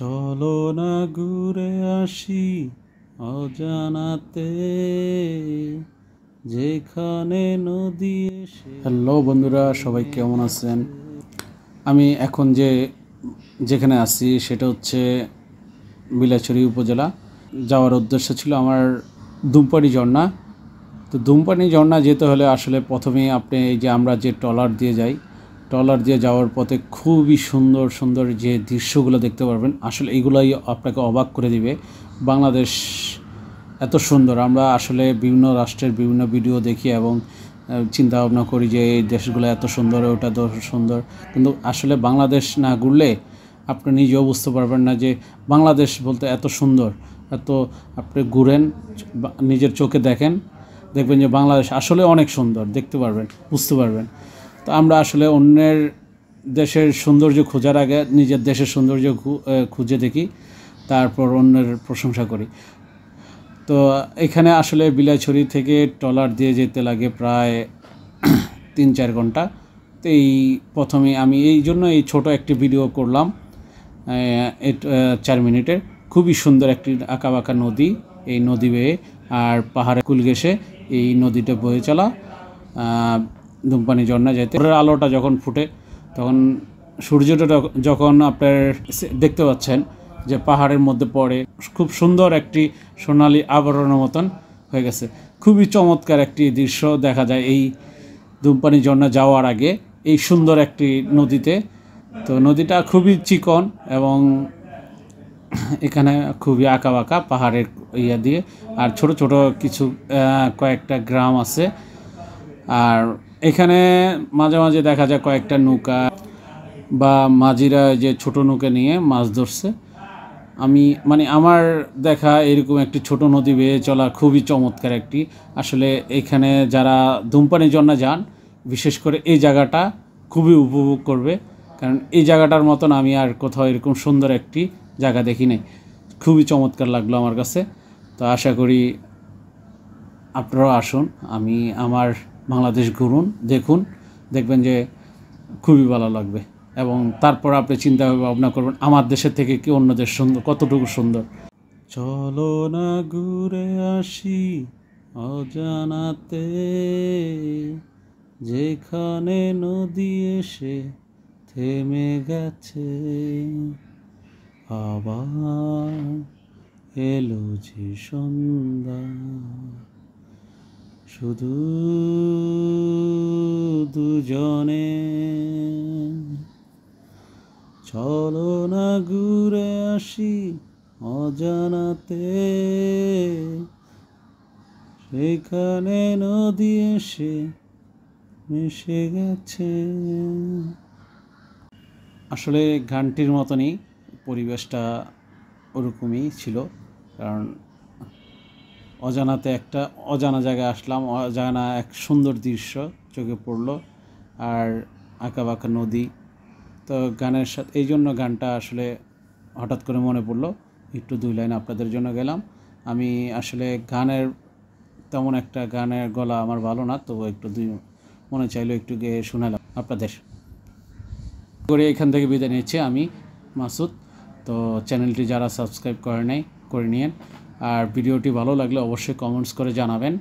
চলো না ঘুরে আসি অজানাতে যেখানে নদী হ্যালো বন্ধুরা সবাই কেমন আছেন আমি এখন যে যেখানে আছি সেটা হচ্ছে বিলাচুরি উপজেলা যাওয়ার উদ্দেশ্য ছিল আমার দুমপানি ঝর্ণা তো দুমপানি ঝর্ণা যেতে হলে আসলে প্রথমেই আপনি এই যে আমরা যে ট্রলার দিয়ে যাই ট্রলার দিয়ে যাওয়ার পথে খুবই সুন্দর সুন্দর যে দৃশ্যগুলো দেখতে পারবেন আসলে এগুলোই আপনাকে অবাক করে দিবে বাংলাদেশ এত সুন্দর আমরা আসলে বিভিন্ন রাষ্ট্রের বিভিন্ন ভিডিও দেখি এবং চিন্তা ভাবনা করি যে এই দেশগুলো এত সুন্দর ওটা সুন্দর কিন্তু আসলে বাংলাদেশ না ঘুরলে আপনি নিজেও বুঝতে পারবেন না যে বাংলাদেশ বলতে এত সুন্দর এত আপনি ঘুরেন নিজের চোখে দেখেন দেখবেন যে বাংলাদেশ আসলে অনেক সুন্দর দেখতে পারবেন বুঝতে পারবেন তো আমরা আসলে অন্যের দেশের সৌন্দর্য খোঁজার আগে নিজের দেশের সৌন্দর্য খুঁজে দেখি তারপর অন্যের প্রশংসা করি তো এখানে আসলে বিলাইছড়ি থেকে ট্রলার দিয়ে যেতে লাগে প্রায় তিন চার ঘন্টা তো এই প্রথমে আমি এই জন্য এই ছোট একটি ভিডিও করলাম চার মিনিটের খুবই সুন্দর একটি আঁকা বাঁকা নদী এই নদী বেয়ে আর পাহাড়ে কুল ঘেসে এই নদীটা বয়ে চলা ধূমপানি ঝর্ণা যাইতে ভোরের আলোটা যখন ফুটে তখন সূর্যটা যখন আপনার দেখতে পাচ্ছেন যে পাহাড়ের মধ্যে পড়ে খুব সুন্দর একটি সোনালি আবরণের মতন হয়ে গেছে খুবই চমৎকার একটি দৃশ্য দেখা যায় এই ধূমপানি ঝর্ণা যাওয়ার আগে এই সুন্দর একটি নদীতে তো নদীটা খুবই চিকন এবং এখানে খুবই আঁকা বাঁকা পাহাড়ের ইয়া দিয়ে আর ছোট ছোট কিছু কয়েকটা গ্রাম আছে আর এখানে মাঝে মাঝে দেখা যায় কয়েকটা নৌকা বা মাঝিরা যে ছোট নৌকা নিয়ে মাছ ধরছে আমি মানে আমার দেখা এরকম একটি ছোট নদী বেয়ে চলা খুবই চমৎকার একটি আসলে এখানে যারা ধূমপানের জন্য যান বিশেষ করে এই জায়গাটা খুবই উপভোগ করবে কারণ এই জায়গাটার মতন আমি আর কোথাও এরকম সুন্দর একটি জায়গা দেখি নাই খুবই চমৎকার লাগলো আমার কাছে তো আশা করি আপনারাও আসুন আমি আমার বাংলাদেশ ঘুরুন দেখুন দেখবেন যে খুবই ভালো লাগবে এবং তারপর আপনি চিন্তা ভাবনা করবেন আমার দেশের থেকে কি অন্য দেশ সুন্দর কতটুকু সুন্দর চলো না ঘুরে আসি অজানাতে যেখানে নদী এসে থেমে গেছে আবার এলো যে সন্ধ্যা শুধু দুজনে চলো না ঘুরে আসি অজানাতে সেখানে নদী এসে মিশে গেছে আসলে গানটির মতনই পরিবেশটা ওরকমই ছিল কারণ অজানাতে একটা অজানা জায়গায় আসলাম অজানা এক সুন্দর দৃশ্য চোখে পড়লো আর আঁকা বাঁকা নদী তো গানের সাথে এই জন্য গানটা আসলে হঠাৎ করে মনে পড়লো একটু দুই লাইন আপনাদের জন্য গেলাম আমি আসলে গানের তেমন একটা গানের গলা আমার ভালো না তবু একটু দুই মনে চাইলো একটু গেয়ে শোনালাম আপনাদের করে এখান থেকে বিদায় নিয়েছি আমি মাসুদ তো চ্যানেলটি যারা সাবস্ক্রাইব করে নেই করে নিয়েন আর ভিডিওটি ভালো লাগলে অবশ্যই কমেন্টস করে জানাবেন